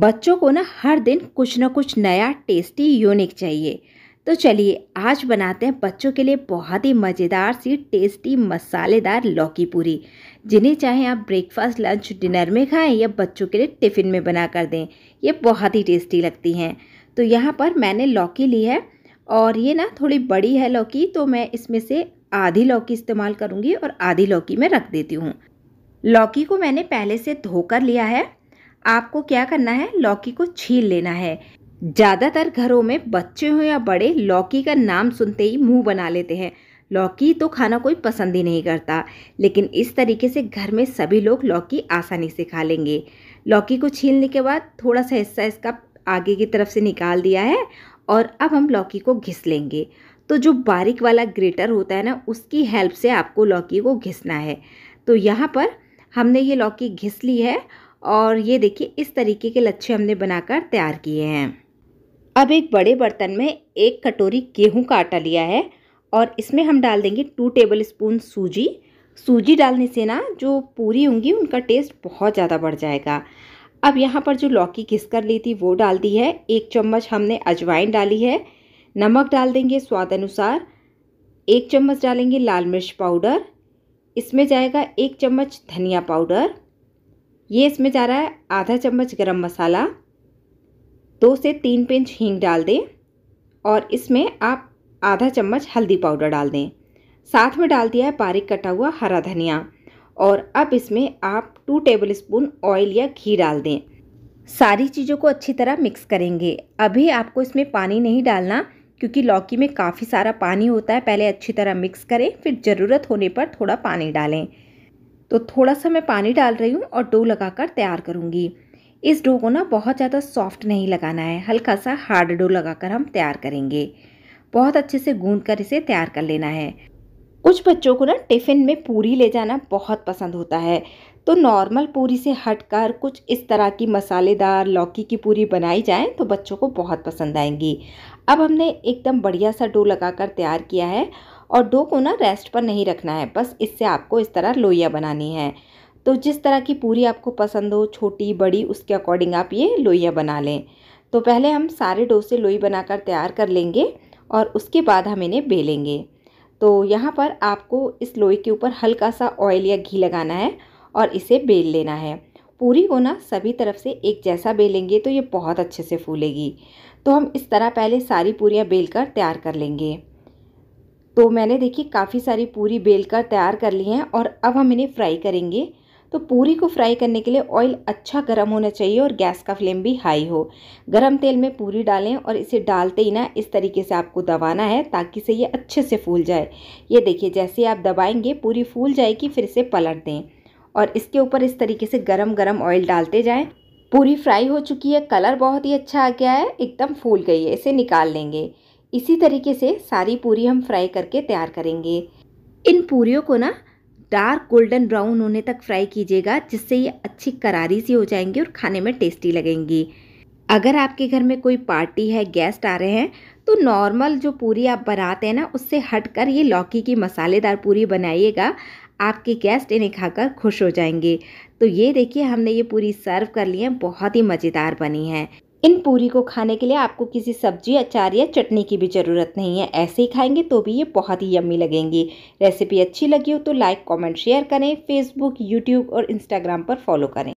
बच्चों को ना हर दिन कुछ ना कुछ नया टेस्टी यूनिक चाहिए तो चलिए आज बनाते हैं बच्चों के लिए बहुत ही मज़ेदार सी टेस्टी मसालेदार लौकी पूरी जिन्हें चाहे आप ब्रेकफास्ट लंच डिनर में खाएं या बच्चों के लिए टिफ़िन में बना कर दें ये बहुत ही टेस्टी लगती हैं तो यहाँ पर मैंने लौकी ली है और ये ना थोड़ी बड़ी है लौकी तो मैं इसमें से आधी लौकी इस्तेमाल करूँगी और आधी लौकी मैं रख देती हूँ लौकी को मैंने पहले से धोकर लिया है आपको क्या करना है लौकी को छील लेना है ज़्यादातर घरों में बच्चे हों या बड़े लौकी का नाम सुनते ही मुंह बना लेते हैं लौकी तो खाना कोई पसंद ही नहीं करता लेकिन इस तरीके से घर में सभी लोग लौकी आसानी से खा लेंगे लौकी को छीलने के बाद थोड़ा सा हिस्सा इसका आगे की तरफ से निकाल दिया है और अब हम लौकी को घिस लेंगे तो जो बारीक वाला ग्रेटर होता है ना उसकी हेल्प से आपको लौकी को घिसना है तो यहाँ पर हमने ये लौकी घिस ली है और ये देखिए इस तरीके के लच्छे हमने बनाकर तैयार किए हैं अब एक बड़े बर्तन में एक कटोरी गेहूं का आटा लिया है और इसमें हम डाल देंगे टू टेबल स्पून सूजी सूजी डालने से ना जो पूरी होंगी उनका टेस्ट बहुत ज़्यादा बढ़ जाएगा अब यहाँ पर जो लौकी घिस कर ली थी वो डाल दी है एक चम्मच हमने अजवाइन डाली है नमक डाल देंगे स्वाद अनुसार एक चम्मच डालेंगे लाल मिर्च पाउडर इसमें जाएगा एक चम्मच धनिया पाउडर ये इसमें जा रहा है आधा चम्मच गरम मसाला दो से तीन पिंच हींग डाल दें और इसमें आप आधा चम्मच हल्दी पाउडर डाल दें साथ में डाल दिया है बारीक कटा हुआ हरा धनिया और अब इसमें आप टू टेबल स्पून ऑयल या घी डाल दें सारी चीज़ों को अच्छी तरह मिक्स करेंगे अभी आपको इसमें पानी नहीं डालना क्योंकि लौकी में काफ़ी सारा पानी होता है पहले अच्छी तरह मिक्स करें फिर ज़रूरत होने पर थोड़ा पानी डालें तो थोड़ा सा मैं पानी डाल रही हूँ और डो लगाकर तैयार करूँगी इस डो को ना बहुत ज़्यादा सॉफ्ट नहीं लगाना है हल्का सा हार्ड डो लगाकर हम तैयार करेंगे बहुत अच्छे से गूंद कर इसे तैयार कर लेना है कुछ बच्चों को ना टिफ़िन में पूरी ले जाना बहुत पसंद होता है तो नॉर्मल पूरी से हटकर कुछ इस तरह की मसालेदार लौकी की पूरी बनाई जाए तो बच्चों को बहुत पसंद आएंगी अब हमने एकदम बढ़िया सा डो लगाकर तैयार किया है और डो को ना रेस्ट पर नहीं रखना है बस इससे आपको इस तरह लोइया बनानी है तो जिस तरह की पूरी आपको पसंद हो छोटी बड़ी उसके अकॉर्डिंग आप ये लोइया बना लें तो पहले हम सारे डो से लोई बनाकर तैयार कर लेंगे और उसके बाद हम इन्हें बेलेंगे तो यहाँ पर आपको इस लोई के ऊपर हल्का सा ऑयल या घी लगाना है और इसे बेल लेना है पूरी को ना सभी तरफ से एक जैसा बेलेंगे तो ये बहुत अच्छे से फूलेगी तो हम इस तरह पहले सारी पूरियाँ बेल कर तैयार कर लेंगे तो मैंने देखिए काफ़ी सारी पूरी बेल कर तैयार कर ली हैं और अब हम इन्हें फ्राई करेंगे तो पूरी को फ्राई करने के लिए ऑयल अच्छा गर्म होना चाहिए और गैस का फ्लेम भी हाई हो गरम तेल में पूरी डालें और इसे डालते ही ना इस तरीके से आपको दबाना है ताकि से ये अच्छे से फूल जाए ये देखिए जैसे आप दबाएंगे पूरी फूल जाएगी फिर इसे पलट दें और इसके ऊपर इस तरीके से गर्म गर्म ऑयल डालते जाएँ पूरी फ्राई हो चुकी है कलर बहुत ही अच्छा आ गया है एकदम फूल गई है इसे निकाल लेंगे इसी तरीके से सारी पूरी हम फ्राई करके तैयार करेंगे इन पूरियों को ना डार्क गोल्डन ब्राउन होने तक फ्राई कीजिएगा जिससे ये अच्छी करारी सी हो जाएंगी और खाने में टेस्टी लगेंगी अगर आपके घर में कोई पार्टी है गेस्ट आ रहे हैं तो नॉर्मल जो पूरी आप बनाते हैं ना उससे हटकर ये लौकी की मसालेदार पूरी बनाइएगा आपके गेस्ट इन्हें खाकर खुश हो जाएंगे तो ये देखिए हमने ये पूरी सर्व कर ली है बहुत ही मज़ेदार बनी है इन पूरी को खाने के लिए आपको किसी सब्जी अचार या चटनी की भी ज़रूरत नहीं है ऐसे ही खाएंगे तो भी ये बहुत ही यम्मी लगेंगी रेसिपी अच्छी लगी हो तो लाइक कमेंट शेयर करें फेसबुक यूट्यूब और इंस्टाग्राम पर फॉलो करें